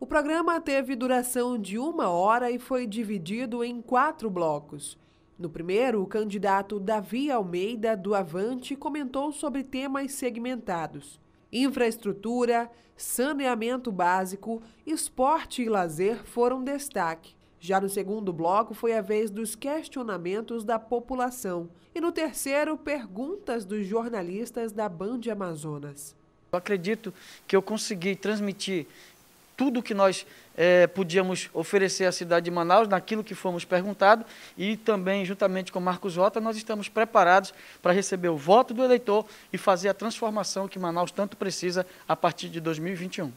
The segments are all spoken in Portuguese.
O programa teve duração de uma hora e foi dividido em quatro blocos. No primeiro, o candidato Davi Almeida, do Avante, comentou sobre temas segmentados: infraestrutura, saneamento básico, esporte e lazer foram destaque. Já no segundo bloco foi a vez dos questionamentos da população. E no terceiro, perguntas dos jornalistas da Band Amazonas. Eu acredito que eu consegui transmitir tudo que nós é, podíamos oferecer à cidade de Manaus, naquilo que fomos perguntados, e também, juntamente com Marcos Rota, nós estamos preparados para receber o voto do eleitor e fazer a transformação que Manaus tanto precisa a partir de 2021.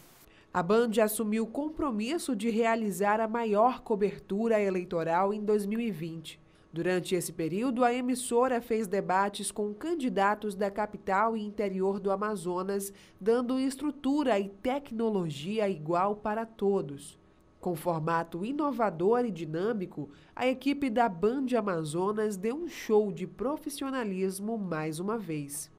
A Band assumiu o compromisso de realizar a maior cobertura eleitoral em 2020. Durante esse período, a emissora fez debates com candidatos da capital e interior do Amazonas, dando estrutura e tecnologia igual para todos. Com formato inovador e dinâmico, a equipe da Band Amazonas deu um show de profissionalismo mais uma vez.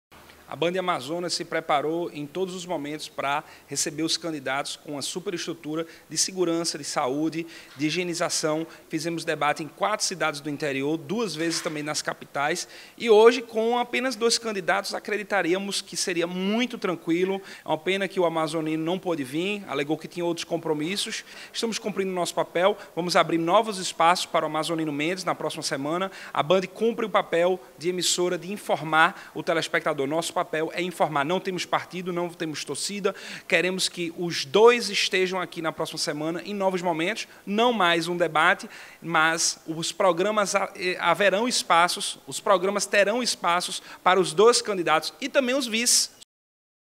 A Band Amazonas se preparou em todos os momentos para receber os candidatos com uma superestrutura de segurança, de saúde, de higienização. Fizemos debate em quatro cidades do interior, duas vezes também nas capitais. E hoje, com apenas dois candidatos, acreditaríamos que seria muito tranquilo. É uma pena que o amazonino não pôde vir, alegou que tinha outros compromissos. Estamos cumprindo nosso papel, vamos abrir novos espaços para o amazonino Mendes na próxima semana. A Band cumpre o papel de emissora de informar o telespectador. Nosso papel é informar. Não temos partido, não temos torcida, queremos que os dois estejam aqui na próxima semana em novos momentos, não mais um debate, mas os programas haverão espaços, os programas terão espaços para os dois candidatos e também os vice